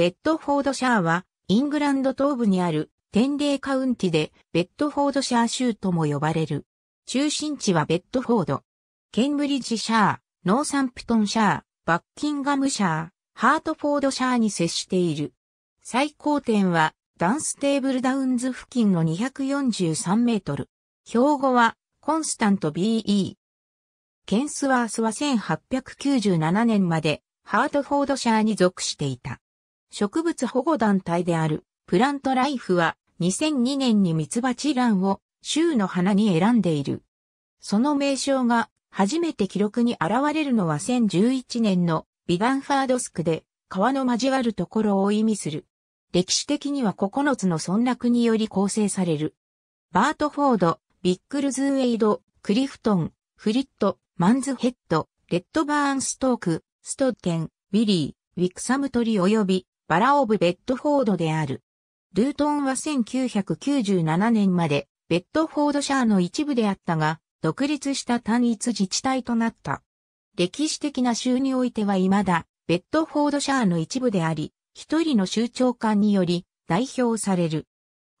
ベッドフォードシャーは、イングランド東部にある、天礼カウンティで、ベッドフォードシャー州とも呼ばれる。中心地はベッドフォード。ケンブリッジシャー、ノーサンプトンシャー、バッキンガムシャー、ハートフォードシャーに接している。最高点は、ダンステーブルダウンズ付近の243メートル。標語は、コンスタント BE。ケンスワースは1897年まで、ハートフォードシャーに属していた。植物保護団体であるプラントライフは2002年にミツバチランを州の花に選んでいる。その名称が初めて記録に現れるのは1011年のビガンファードスクで川の交わるところを意味する。歴史的には9つの村落により構成される。バートフォード、ビックルズウェイド、クリフトン、フリット、マンズヘッド、レッドバーンストーク、ストッケン、ウィリー、ウィクサムトリ及びバラ・オブ・ベッドフォードである。ルートンは1997年までベッドフォードシャーの一部であったが、独立した単一自治体となった。歴史的な州においては未だ、ベッドフォードシャーの一部であり、一人の州長官により代表される。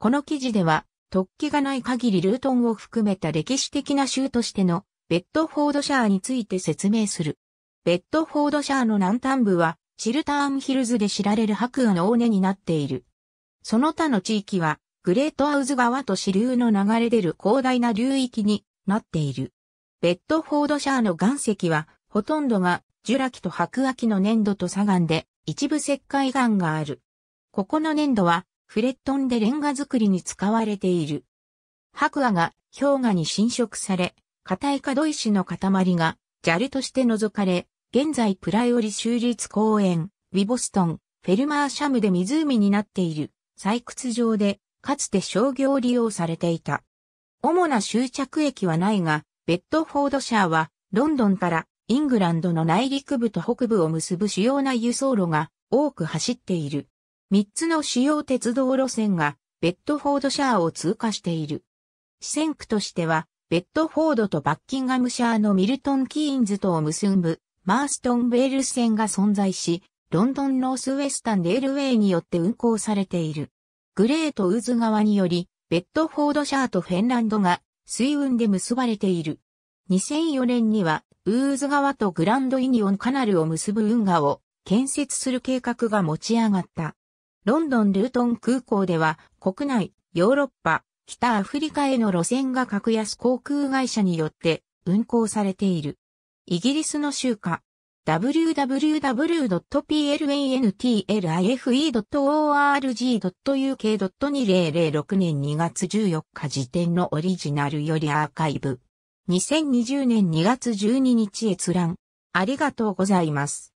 この記事では、突起がない限りルートンを含めた歴史的な州としてのベッドフォードシャーについて説明する。ベッドフォードシャーの南端部はチルターンヒルズで知られる白亜の尾根になっている。その他の地域は、グレートアウズ川と支流の流れ出る広大な流域になっている。ベッドフォードシャーの岩石は、ほとんどが、ジュラ紀と白亜紀の粘土と砂岩で、一部石灰岩がある。ここの粘土は、フレットンでレンガ作りに使われている。白亜が氷河に侵食され、硬い可動石の塊が、砂利として除かれ、現在プライオリ州立公園、ウィボストン、フェルマーシャムで湖になっている採掘場で、かつて商業利用されていた。主な終着駅はないが、ベッドフォードシャーは、ロンドンからイングランドの内陸部と北部を結ぶ主要な輸送路が多く走っている。3つの主要鉄道路線が、ベッドフォードシャーを通過している。支線区としては、ベッドフォードとバッキンガムシャーのミルトン・キーンズとを結ぶマーストン・ウェールズ線が存在し、ロンドン・ノースウェスタン・レールウェイによって運行されている。グレート・ウーズ側により、ベッドフォードシャーとフェンランドが水運で結ばれている。2004年には、ウーズ川とグランドイニオンカナルを結ぶ運河を建設する計画が持ち上がった。ロンドン・ルートン空港では、国内、ヨーロッパ、北アフリカへの路線が格安航空会社によって運行されている。イギリスの集下 www.plntlfe.org.uk.2006 a i 年2月14日時点のオリジナルよりアーカイブ。2020年2月12日閲覧。ありがとうございます。